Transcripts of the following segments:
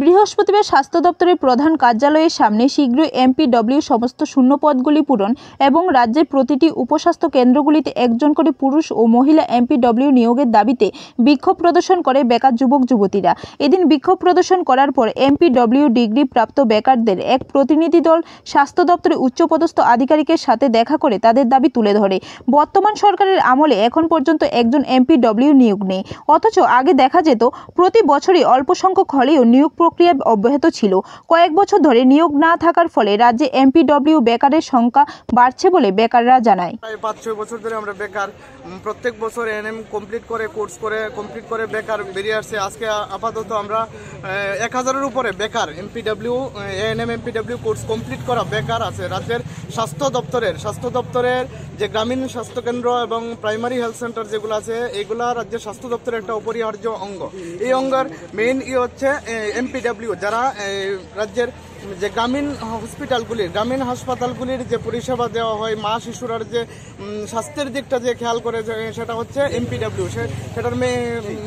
বৃহস্পতিবার স্বাস্থ্য দপ্তরের প্রধান কার্যালয়ের সামনে শীঘ্রই এমপিডব্লিউ সমস্ত শূন্য পদগুলি পূরণ এবং রাজ্যের প্রতিটি উপস্বাস্থ্য কেন্দ্রগুলিতে একজন করে পুরুষ ও মহিলা এমপিডব্লিউ নিয়োগের দাবিতে বিক্ষোভ প্রদর্শন করে বেকার যুবক যুবতীরা এদিন বিক্ষোভ প্রদর্শন করার পর এমপিডব্লিউ ডিগ্রি প্রাপ্ত বেকারদের এক প্রতিনিধি দল স্বাস্থ্য দপ্তরের উচ্চপদস্থ আধিকারিকের সাথে দেখা করে তাদের দাবি তুলে ধরে বর্তমান সরকারের আমলে এখন পর্যন্ত একজন এমপিডব্লিউ নিয়োগ নেই অথচ আগে দেখা যেত প্রতি বছরই অল্প সংখ্যক হলেও নিয়োগ নিয়োগ প্রক্রিয়া অব্যাহত ছিল কয়েক বছর ধরে নিয়োগ না থাকার ফলে রাজ্যে এমপিডব্লিউ বেকারের সংখ্যা বাড়ছে বলে বেকাররা জানায় পাঁচ ছয় বছর ধরে আমরা বেকার প্রত্যেক বছর এনএম কমপ্লিট করে কোর্স করে কমপ্লিট করে বেকার বেরিয়ে আসছে আজকে আপাতত আমরা এক হাজারের উপরে বেকার MPW ANM MPW course complete করা বেকার আছে রাজ্যের স্বাস্থ্য দপ্তরের স্বাস্থ্য দপ্তরের যে গ্রামীণ স্বাস্থ্যকেন্দ্র এবং প্রাইমারি হেলথ সেন্টার যেগুলো আছে এগুলা রাজ্যের স্বাস্থ্য দপ্তরের একটা অপরিহার্য অঙ্গ এই অঙ্গের মেইন ই হচ্ছে এমপিডাব্লিউ যারা রাজ্যের যে গ্রামীণ হসপিটালগুলির গ্রামীণ হাসপাতালগুলির যে পরিষেবা দেওয়া হয় মা শিশুরার যে স্বাস্থ্যের দিকটা যে খেয়াল করে সেটা হচ্ছে এমপিডাব্লিউ সেটার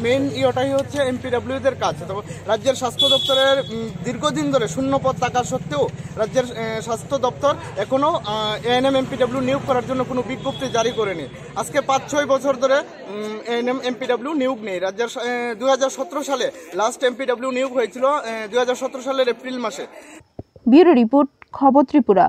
মেইন ইয়েটাই হচ্ছে এমপিডাব্লিউদের কাজ তো রাজ্যের স্বাস্থ্য দপ্তরের দীর্ঘদিন ধরে শূন্যপদ থাকা সত্ত্বেও রাজ্যের স্বাস্থ্য দপ্তর এখনও এএনএম এমপিডাব্লিউ নিয়োগ করার জন্য কোনো বিজ্ঞপ্তি জারি করেনি আজকে পাঁচ ছয় বছর ধরে এমপিডাব্লিউ নিয়োগ নেই রাজ্যের দু সালে লাস্ট এমপিডাব্লিউ নিয়োগ হয়েছিল দু সালের এপ্রিল মাসে ব্যুরো রিপোর্ট খবর ত্রিপুরা